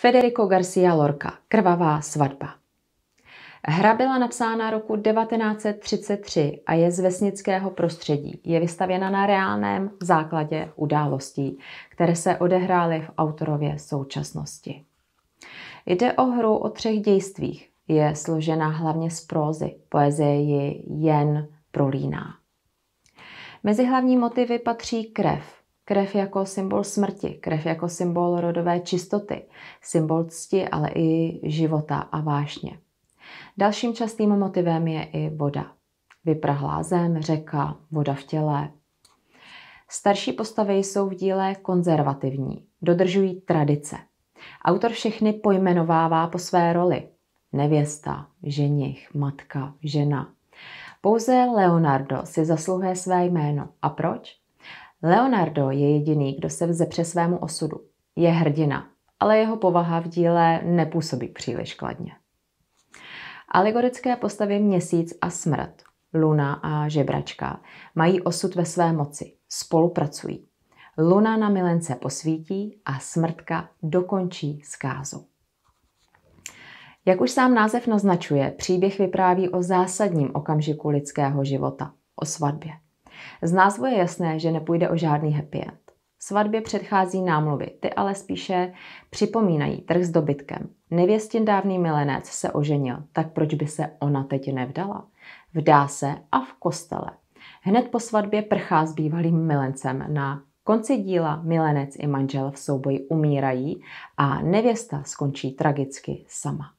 Federico Garcia Lorca, Krvavá svatba. Hra byla napsána roku 1933 a je z vesnického prostředí. Je vystavěna na reálném základě událostí, které se odehrály v autorově současnosti. Jde o hru o třech dějstvích. Je složena hlavně z prózy, poezie ji jen prolíná. Mezi hlavní motivy patří krev, Krev jako symbol smrti, krev jako symbol rodové čistoty, symbol cti, ale i života a vášně. Dalším častým motivem je i voda. Vyprahlá zem, řeka, voda v těle. Starší postavy jsou v díle konzervativní, dodržují tradice. Autor všechny pojmenovává po své roli. Nevěsta, ženich, matka, žena. Pouze Leonardo si zasluhuje své jméno. A proč? Leonardo je jediný, kdo se vzepře svému osudu. Je hrdina, ale jeho povaha v díle nepůsobí příliš kladně. Alegorické postavy Měsíc a smrt, Luna a žebračka mají osud ve své moci, spolupracují. Luna na milence posvítí a smrtka dokončí zkázu. Jak už sám název naznačuje, příběh vypráví o zásadním okamžiku lidského života, o svatbě. Z názvu je jasné, že nepůjde o žádný happy end. Svatbě předchází námluvy, ty ale spíše připomínají trh s dobytkem. Nevěstin dávný milenec se oženil, tak proč by se ona teď nevdala? Vdá se a v kostele. Hned po svatbě prchá s bývalým milencem na konci díla milenec i manžel v souboji umírají a nevěsta skončí tragicky sama.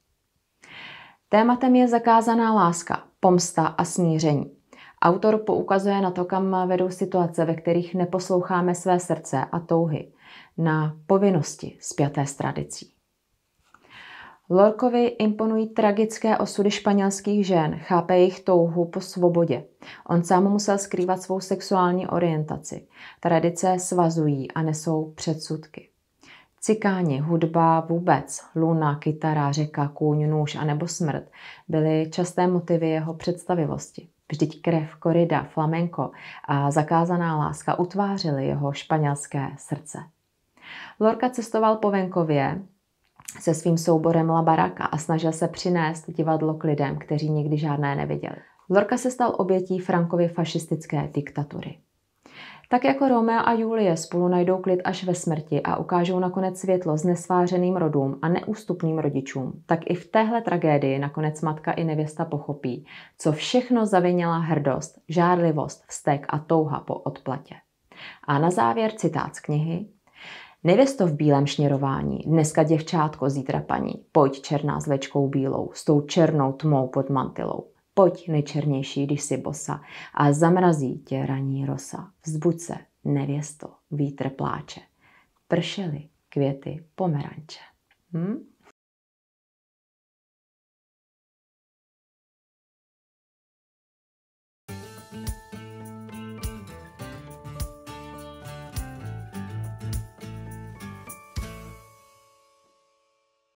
Tématem je zakázaná láska, pomsta a smíření. Autor poukazuje na to, kam vedou situace, ve kterých neposloucháme své srdce a touhy, na povinnosti spjaté s tradicí. Lorkovi imponují tragické osudy španělských žen, chápe jejich touhu po svobodě. On sám musel skrývat svou sexuální orientaci. Tradice svazují a nesou předsudky. Cikáni, hudba vůbec, luna, kytara, řeka, kůň, nůž a nebo smrt byly časté motivy jeho představivosti. Vždyť krev, korida, flamenko a zakázaná láska utvářily jeho španělské srdce. Lorca cestoval po venkově se svým souborem La Baraka a snažil se přinést divadlo k lidem, kteří nikdy žádné neviděli. Lorca se stal obětí Frankovy fašistické diktatury. Tak jako Romeo a Julie spolu najdou klid až ve smrti a ukážou nakonec světlo s nesvářeným rodům a neústupným rodičům, tak i v téhle tragédii nakonec matka i nevěsta pochopí, co všechno zavinila hrdost, žárlivost, vztek a touha po odplatě. A na závěr citát z knihy Nevěsto v bílém šněrování, dneska děvčátko, zítra paní, pojď černá s večkou bílou, s tou černou tmou pod mantilou. Pojď nejčernější, když jsi bosa a zamrazí tě raní rosa. Vzbuď se, nevěsto, vítr pláče. Pršely květy pomeranče. Hmm?